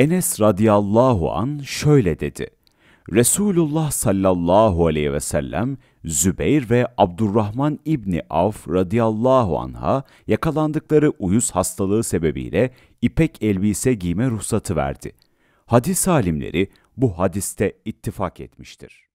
Enes radıyallahu an şöyle dedi. Resulullah sallallahu aleyhi ve sellem Zübeyr ve Abdurrahman İbni Avf radıyallahu anha yakalandıkları uyuz hastalığı sebebiyle ipek elbise giyme ruhsatı verdi. Hadis alimleri bu hadiste ittifak etmiştir.